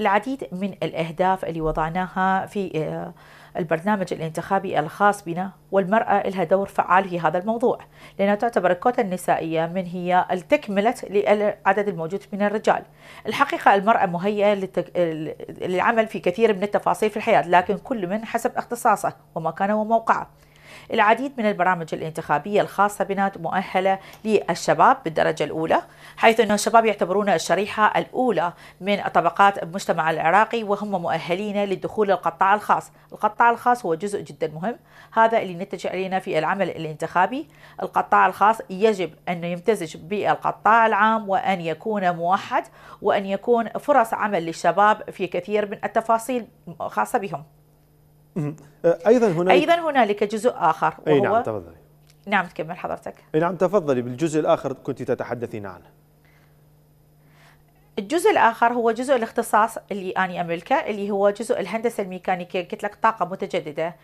العديد من الأهداف اللي وضعناها في آه، البرنامج الانتخابي الخاص بنا والمرأة لها دور فعال في هذا الموضوع لأنها تعتبر الكوتا النسائية من هي التكملة للعدد الموجود من الرجال الحقيقة المرأة مهيئة للعمل في كثير من التفاصيل في الحياة لكن كل من حسب اختصاصه ومكانه وموقعه العديد من البرامج الانتخابية الخاصة بنا مؤهلة للشباب بالدرجة الأولى حيث أن الشباب يعتبرون الشريحة الأولى من طبقات المجتمع العراقي وهم مؤهلين للدخول للقطاع الخاص القطاع الخاص هو جزء جدا مهم هذا اللي نتج علينا في العمل الانتخابي القطاع الخاص يجب أن يمتزج بالقطاع العام وأن يكون موحد وأن يكون فرص عمل للشباب في كثير من التفاصيل الخاصة بهم أه، ايضا هنالك ايضا هنالك جزء اخر وهو اي نعم تفضلي نعم تكمل حضرتك نعم تفضلي بالجزء الاخر كنت تتحدثين عنه الجزء الاخر هو جزء الاختصاص اللي اني املكه اللي هو جزء الهندسه الميكانيكيه قلت لك طاقه متجدده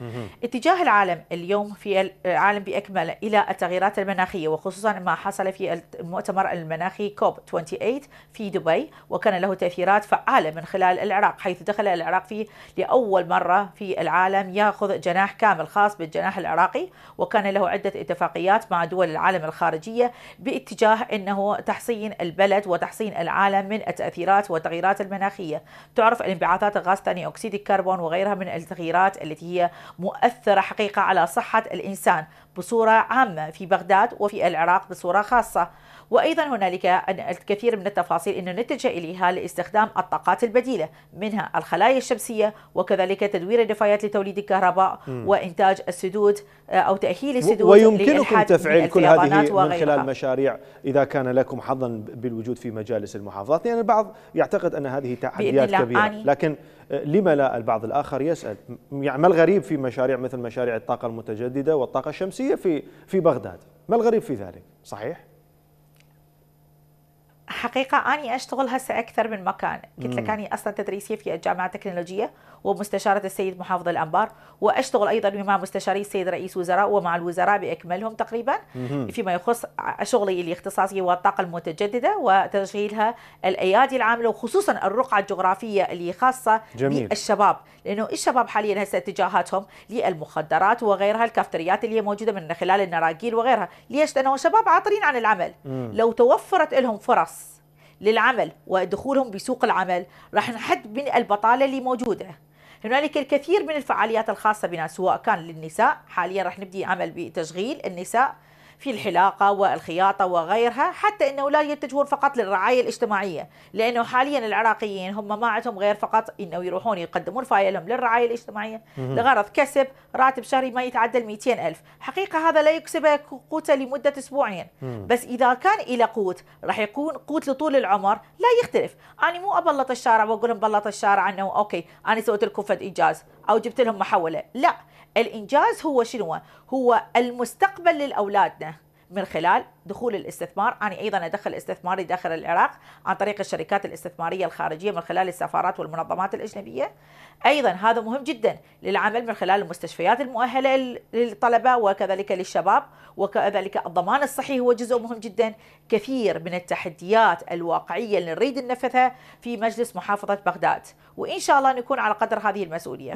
اتجاه العالم اليوم في العالم باكمله الى التغييرات المناخيه وخصوصا ما حصل في المؤتمر المناخي كوب 28 في دبي وكان له تاثيرات فعاله من خلال العراق حيث دخل العراق في لاول مره في العالم ياخذ جناح كامل خاص بالجناح العراقي وكان له عده اتفاقيات مع دول العالم الخارجيه باتجاه انه تحصين البلد وتحصين العالم من من التأثيرات والتغيرات المناخية تعرف الانبعاثات الغاز ثاني أكسيد الكربون وغيرها من التغييرات التي هي مؤثرة حقيقة على صحة الإنسان بصورة عامة في بغداد وفي العراق بصورة خاصة وأيضا هنالك الكثير من التفاصيل أن نتجه إليها لاستخدام الطاقات البديلة منها الخلايا الشمسية وكذلك تدوير النفايات لتوليد الكهرباء م. وإنتاج السدود آه، أو تأهيل السدود ويمكنكم تفعيل كل هذه من خلال مشاريع إذا كان لكم حظا بالوجود في مجالس المحافظات لأن البعض يعتقد أن هذه تحديات كبيرة آني. لكن آه، لما لا البعض الآخر يسأل يعني ما الغريب في مشاريع مثل مشاريع الطاقة المتجددة والطاقة الشمسية في في بغداد ما الغريب في ذلك صحيح؟ حقيقة أني أشتغل هسه أكثر من مكان قلت لك أني أصلا تدريسية في الجامعة التكنولوجية ومستشارة السيد محافظ الأنبار وأشتغل أيضا مع مستشاري السيد رئيس وزراء ومع الوزراء بأكملهم تقريبا فيما يخص شغلي الاختصاصي والطاقة المتجددة وتشغيلها الأيادي العاملة وخصوصا الرقعة الجغرافية اللي خاصة جميل. بالشباب لأنه الشباب حاليا هسه اتجاهاتهم للمخدرات وغيرها الكافتريات اللي هي موجودة من خلال النراجيل وغيرها ليش؟ لأنه شباب عاطلين عن العمل مم. لو توفرت لهم فرص للعمل ودخولهم بسوق العمل راح نحد من البطالة اللي موجودة هنالك الكثير من الفعاليات الخاصة بنا سواء كان للنساء حاليا راح نبدي عمل بتشغيل النساء في الحلاقة والخياطة وغيرها حتى أنه لا يتجهون فقط للرعاية الاجتماعية لأنه حاليا العراقيين هم ما عندهم غير فقط أنه يروحون يقدمون فايلهم للرعاية الاجتماعية لغرض كسب راتب شهري ما يتعدى ال ألف حقيقة هذا لا يكسبه قوته لمدة أسبوعين بس إذا كان إلى قوت راح يكون قوت لطول العمر لا يختلف أنا مو أبلط الشارع وأقول بلط الشارع أنه أوكي أنا سويت لكم فد انجاز او جبت لهم محوله لا الانجاز هو شنو هو المستقبل لاولادنا من خلال دخول الاستثمار أنا أيضا أدخل استثماري داخل العراق عن طريق الشركات الاستثمارية الخارجية من خلال السفارات والمنظمات الأجنبية أيضا هذا مهم جدا للعمل من خلال المستشفيات المؤهلة للطلبة وكذلك للشباب وكذلك الضمان الصحي هو جزء مهم جدا كثير من التحديات الواقعية اللي نريد ننفذها في مجلس محافظة بغداد وإن شاء الله نكون على قدر هذه المسؤولية